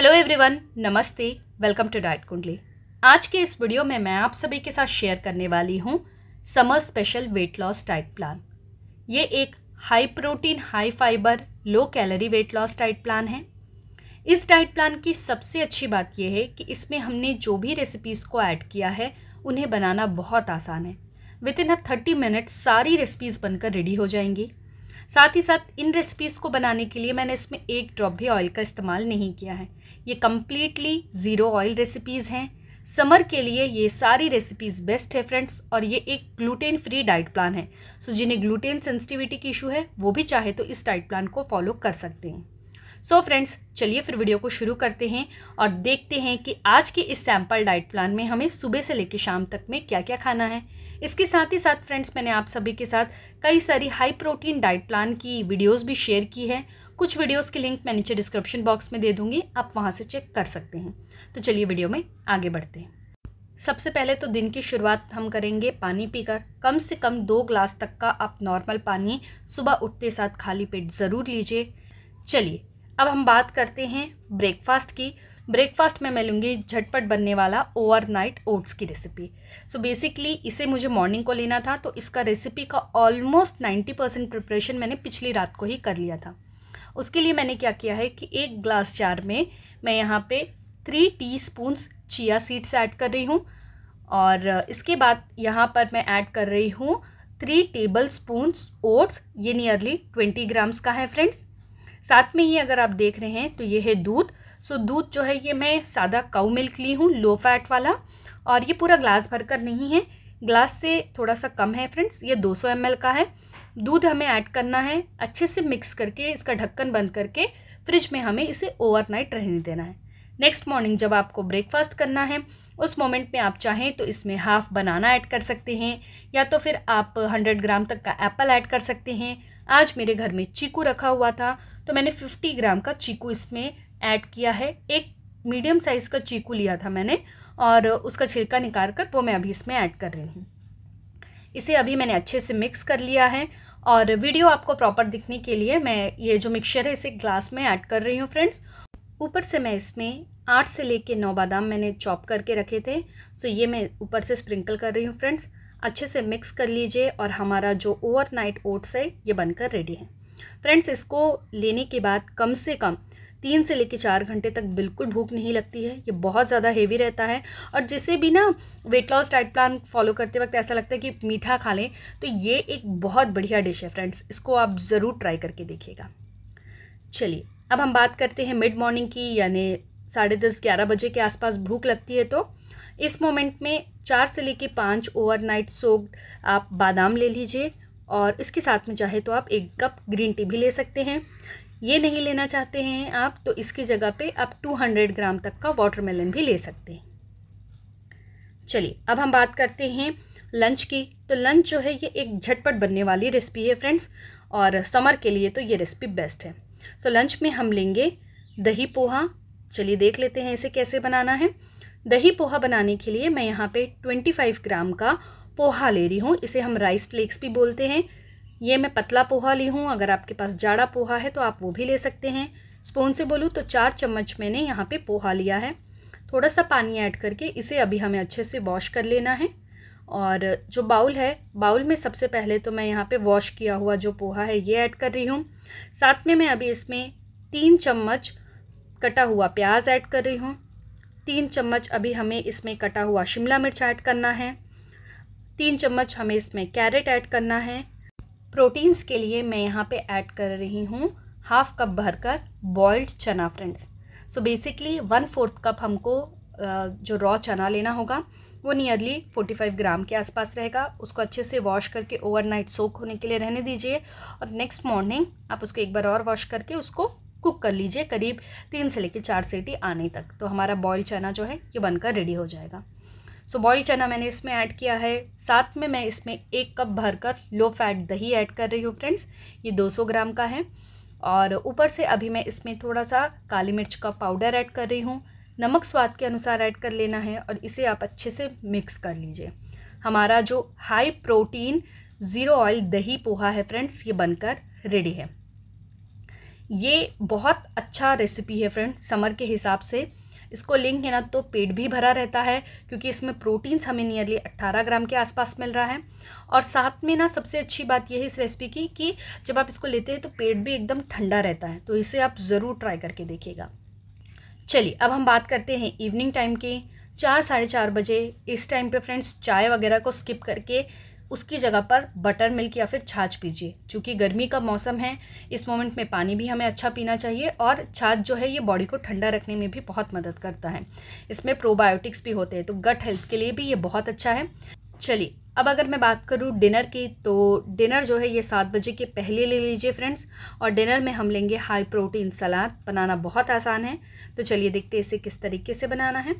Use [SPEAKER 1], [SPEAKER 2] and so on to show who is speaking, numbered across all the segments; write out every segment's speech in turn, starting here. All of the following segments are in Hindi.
[SPEAKER 1] हेलो एवरीवन नमस्ते वेलकम टू डाइट कुंडली आज के इस वीडियो में मैं आप सभी के साथ शेयर करने वाली हूँ summer special weight loss diet plan ये एक high protein high fibre low calorie weight loss diet plan है इस डाइट प्लान की सबसे अच्छी बात यह है कि इसमें हमने जो भी रेसिपीज़ को ऐड किया है उन्हें बनाना बहुत आसान है within a thirty minute सारी रेसिपीज़ बनकर रेडी हो जाएंगी साथ ही साथ इन रेसिपीज़ को बनाने के लिए मैंने इसमें एक ड्रॉप भी ऑयल का इस्तेमाल नहीं किया है ये कम्प्लीटली ज़ीरो ऑयल रेसिपीज़ हैं समर के लिए ये सारी रेसिपीज़ बेस्ट है फ्रेंड्स और ये एक ग्लूटेन फ्री डाइट प्लान है सो जिन्हें ग्लूटेन सेंसिटिविटी की इशू है वो भी चाहे तो इस डाइट प्लान को फॉलो कर सकते हैं सो फ्रेंड्स चलिए फिर वीडियो को शुरू करते हैं और देखते हैं कि आज के इस सैम्पल डाइट प्लान में हमें सुबह से लेकर शाम तक में क्या क्या खाना है इसके साथ ही साथ फ्रेंड्स मैंने आप सभी के साथ कई सारी हाई प्रोटीन डाइट प्लान की वीडियोज़ भी शेयर की है कुछ वीडियोस की लिंक मैं नीचे डिस्क्रिप्शन बॉक्स में दे दूंगी आप वहाँ से चेक कर सकते हैं तो चलिए वीडियो में आगे बढ़ते हैं सबसे पहले तो दिन की शुरुआत हम करेंगे पानी पीकर कम से कम दो ग्लास तक का आप नॉर्मल पानी सुबह उठते साथ खाली पेट ज़रूर लीजिए चलिए अब हम बात करते हैं ब्रेकफास्ट की ब्रेकफास्ट में मैं लूँगी झटपट बनने वाला ओवरनाइट ओट्स की रेसिपी सो so बेसिकली इसे मुझे मॉर्निंग को लेना था तो इसका रेसिपी का ऑलमोस्ट 90 परसेंट प्रिपरेशन मैंने पिछली रात को ही कर लिया था उसके लिए मैंने क्या किया है कि एक ग्लास जार में मैं यहाँ पे three teaspoons chia seeds add कर रही हूँ और इसके बाद यहाँ पर मैं ऐड कर रही हूँ थ्री टेबल स्पून्स ओट्स ये नियरली ट्वेंटी ग्राम्स का है फ्रेंड्स साथ में ही अगर आप देख रहे हैं तो ये है दूध सो दूध जो है ये मैं सादा काऊ मिल्क ली हूँ लो फैट वाला और ये पूरा ग्लास भर कर नहीं है ग्लास से थोड़ा सा कम है फ्रेंड्स ये 200 सौ का है दूध हमें ऐड करना है अच्छे से मिक्स करके इसका ढक्कन बंद करके फ्रिज में हमें इसे ओवरनाइट रहने देना है नेक्स्ट मॉर्निंग जब आपको ब्रेकफास्ट करना है उस मोमेंट में आप चाहें तो इसमें हाफ़ बनाना ऐड कर सकते हैं या तो फिर आप हंड्रेड ग्राम तक का एप्पल ऐड कर सकते हैं आज मेरे घर में चीकू रखा हुआ था तो मैंने फिफ्टी ग्राम का चीकू इसमें ऐड किया है एक मीडियम साइज़ का चीकू लिया था मैंने और उसका छिलका निकाल कर वो मैं अभी इसमें ऐड कर रही हूँ इसे अभी मैंने अच्छे से मिक्स कर लिया है और वीडियो आपको प्रॉपर दिखने के लिए मैं ये जो मिक्सचर है इसे ग्लास में ऐड कर रही हूँ फ्रेंड्स ऊपर से मैं इसमें आठ से लेके नौ बादाम मैंने चॉप करके रखे थे सो ये मैं ऊपर से स्प्रिंकल कर रही हूँ फ्रेंड्स अच्छे से मिक्स कर लीजिए और हमारा जो ओवरनाइट ओट्स है ये बनकर रेडी है फ्रेंड्स इसको लेने के बाद कम से कम तीन से लेकर चार घंटे तक बिल्कुल भूख नहीं लगती है ये बहुत ज़्यादा हेवी रहता है और जिसे भी ना weight loss diet plan follow करते वक्त ऐसा लगता है कि मीठा खा लें तो ये एक बहुत बढ़िया डिश है फ्रेंड्स इसको आप ज़रूर ट्राई करके देखिएगा चलिए अब हम बात करते हैं मिड मॉर्निंग की यानी साढ़े दस ग्यारह बजे के आसपास भूख लगती है तो इस मोमेंट में चार से लेके पाँच ओवरनाइट सोक्ड आप बादाम ले लीजिए और इसके साथ में चाहे तो आप एक कप ग्रीन टी भी ले सकते हैं ये नहीं लेना चाहते हैं आप तो इसकी जगह पे आप 200 ग्राम तक का वाटरमेलन भी ले सकते हैं चलिए अब हम बात करते हैं लंच की तो लंच जो है ये एक झटपट बनने वाली रेसिपी है फ्रेंड्स और समर के लिए तो ये रेसिपी बेस्ट है सो लंच में हम लेंगे दही पोहा चलिए देख लेते हैं इसे कैसे बनाना है दही पोहा बनाने के लिए मैं यहाँ पर ट्वेंटी ग्राम का पोहा ले रही हूँ इसे हम राइस फ्लेक्स भी बोलते हैं ये मैं पतला पोहा ली हूँ अगर आपके पास जाड़ा पोहा है तो आप वो भी ले सकते हैं स्पून से बोलूँ तो चार चम्मच मैंने यहाँ पे पोहा लिया है थोड़ा सा पानी ऐड करके इसे अभी हमें अच्छे से वॉश कर लेना है और जो बाउल है बाउल में सबसे पहले तो मैं यहाँ पे वॉश किया हुआ जो पोहा है ये ऐड कर रही हूँ साथ में मैं अभी इसमें तीन चम्मच कटा हुआ प्याज ऐड कर रही हूँ तीन चम्मच अभी हमें इसमें कटा हुआ शिमला मिर्च ऐड करना है तीन चम्मच हमें इसमें कैरेट ऐड करना है प्रोटीन्स के लिए मैं यहाँ पे ऐड कर रही हूँ हाफ कप भरकर बॉइल्ड चना friends so basically one fourth cup हमको जो रॉ चना लेना होगा वो नियरली 45 ग्राम के आसपास रहेगा उसको अच्छे से वॉश करके ओवरनाइट सोक होने के लिए रहने दीजिए और नेक्स्ट मॉर्निंग आप उसको एक बार और वॉश करके उसको कुक कर लीजिए करीब तीन से लेकर चार सीटी आने तक तो हमारा बॉयल चना जो है ये बनकर रेडी हो जाएगा सो बॉयल चना मैंने इसमें ऐड किया है साथ में मैं इसमें एक कप भरकर लो फैट दही ऐड कर रही हूँ फ्रेंड्स ये 200 ग्राम का है और ऊपर से अभी मैं इसमें थोड़ा सा काली मिर्च का पाउडर ऐड कर रही हूँ नमक स्वाद के अनुसार ऐड कर लेना है और इसे आप अच्छे से मिक्स कर लीजिए हमारा जो हाई प्रोटीन ज़ीरो ऑयल दही पोहा है फ्रेंड्स ये बनकर रेडी है ये बहुत अच्छा रेसिपी है फ्रेंड समर के हिसाब से इसको लिंक है ना तो पेट भी भरा रहता है क्योंकि इसमें प्रोटीन्स हमें नियरली 18 ग्राम के आसपास मिल रहा है और साथ में ना सबसे अच्छी बात यह है इस रेसिपी की कि जब आप इसको लेते हैं तो पेट भी एकदम ठंडा रहता है तो इसे आप ज़रूर ट्राई करके देखिएगा चलिए अब हम बात करते हैं इवनिंग टाइम की चार साढ़े चार बजे इस टाइम पे फ्रेंड्स चाय वगैरह को स्किप करके उसकी जगह पर बटर मिल्क या फिर छाछ पीजिए चूँकि गर्मी का मौसम है इस मोमेंट में पानी भी हमें अच्छा पीना चाहिए और छाछ जो है ये बॉडी को ठंडा रखने में भी बहुत मदद करता है इसमें प्रोबायोटिक्स भी होते हैं तो गट हेल्थ के लिए भी ये बहुत अच्छा है चलिए अब अगर मैं बात करूँ डिनर की तो डिनर जो है ये सात बजे के पहले ले लीजिए फ्रेंड्स और डिनर में हम लेंगे हाई प्रोटीन सलाद बनाना बहुत आसान है तो चलिए देखते हैं इसे किस तरीके से बनाना है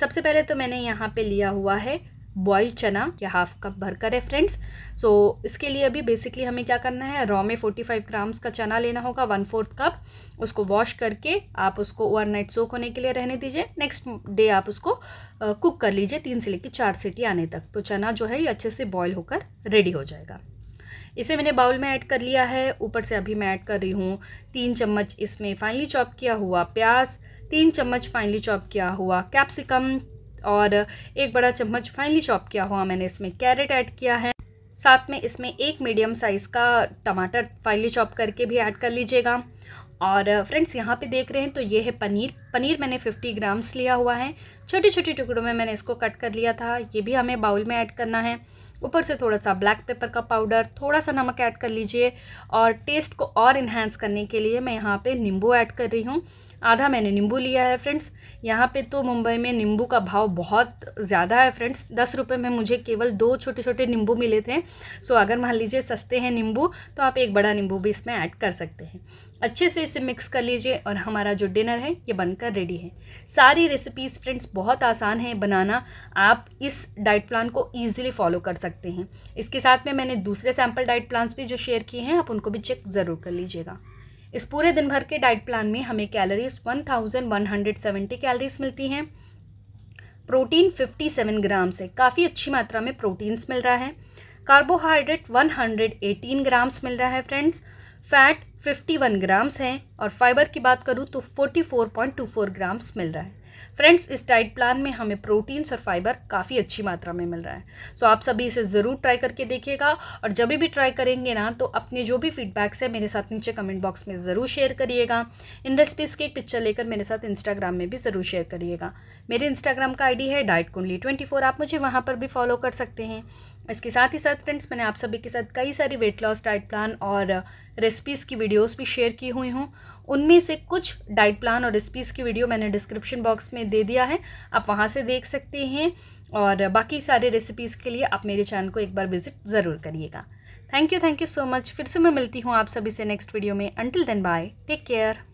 [SPEAKER 1] सबसे पहले तो मैंने यहाँ पे लिया हुआ है बॉइल्ड चना या हाफ कप भरकर है फ्रेंड्स सो so, इसके लिए अभी बेसिकली हमें क्या करना है रॉ में 45 ग्राम्स का चना लेना होगा वन फोर्थ कप उसको वॉश करके आप उसको नाइट सोक होने के लिए रहने दीजिए नेक्स्ट डे आप उसको कुक कर लीजिए तीन से लेकर चार सीटी आने तक तो चना जो है ये अच्छे से बॉयल होकर रेडी हो जाएगा इसे मैंने बाउल में ऐड कर लिया है ऊपर से अभी मैं ऐड कर रही हूँ तीन चम्मच इसमें फाइनली चॉप किया हुआ प्याज तीन चम्मच फाइनली चॉप किया हुआ कैप्सिकम और एक बड़ा चम्मच फाइनली चॉप किया हुआ मैंने इसमें कैरेट ऐड किया है साथ में इसमें एक मीडियम साइज़ का टमाटर फाइनली चॉप करके भी ऐड कर लीजिएगा और फ्रेंड्स यहाँ पे देख रहे हैं तो ये है पनीर पनीर मैंने 50 ग्राम्स लिया हुआ है छोटे छोटे टुकड़ों में मैंने इसको कट कर लिया था ये भी हमें बाउल में ऐड करना है ऊपर से थोड़ा सा ब्लैक पेपर का पाउडर थोड़ा सा नमक ऐड कर लीजिए और टेस्ट को और इन्हेंस करने के लिए मैं यहाँ पे नींबू ऐड कर रही हूँ आधा मैंने नींबू लिया है फ्रेंड्स यहाँ पे तो मुंबई में नींबू का भाव बहुत ज़्यादा है फ्रेंड्स दस रुपये में मुझे केवल दो छोटे छोटे नींबू मिले थे सो अगर मान लीजिए सस्ते हैं नींबू तो आप एक बड़ा नींबू भी इसमें ऐड कर सकते हैं अच्छे से इसे मिक्स कर लीजिए और हमारा जो डिनर है ये बनकर रेडी है सारी रेसिपीज़ फ्रेंड्स बहुत आसान है बनाना आप इस डाइट प्लान को ईजिली फॉलो कर सकते हैं इसके साथ में मैंने दूसरे सैम्पल डाइट प्लान्स भी जो शेयर किए हैं आप उनको भी चेक ज़रूर कर लीजिएगा इस पूरे दिन भर के डाइट प्लान में हमें कैलोरीज 1170 कैलोरीज मिलती हैं प्रोटीन 57 ग्राम से काफ़ी अच्छी मात्रा में प्रोटीन्स मिल रहा है कार्बोहाइड्रेट 118 ग्राम्स मिल रहा है फ्रेंड्स फैट 51 ग्राम्स हैं और फाइबर की बात करूँ तो 44.24 ग्राम्स मिल रहा है फ्रेंड्स इस डाइट प्लान में हमें प्रोटीन्स और फाइबर काफ़ी अच्छी मात्रा में मिल रहा है सो so, आप सभी इसे ज़रूर ट्राई करके देखिएगा और जब भी ट्राई करेंगे ना तो अपने जो भी फीडबैक्स है मेरे साथ नीचे कमेंट बॉक्स में ज़रूर शेयर करिएगा इन रेसिपीज़ की एक पिक्चर लेकर मेरे साथ इंस्टाग्राम में भी ज़रूर शेयर करिएगा मेरे इंस्टाग्राम का आई है डाइट कुंडली ट्वेंटी आप मुझे वहाँ पर भी फॉलो कर सकते हैं इसके साथ ही साथ फ्रेंड्स मैंने आप सभी के साथ कई सारी वेट लॉस डाइट प्लान और रेसिपीज़ की वीडियोस भी शेयर की हुई हूँ उनमें से कुछ डाइट प्लान और रेसिपीज़ की वीडियो मैंने डिस्क्रिप्शन बॉक्स में दे दिया है आप वहाँ से देख सकते हैं और बाकी सारे रेसिपीज़ के लिए आप मेरे चैनल को एक बार विज़िट ज़रूर करिएगा thank you thank you so much फिर से मैं मिलती हूँ आप सभी से नेक्स्ट वीडियो में until then bye take care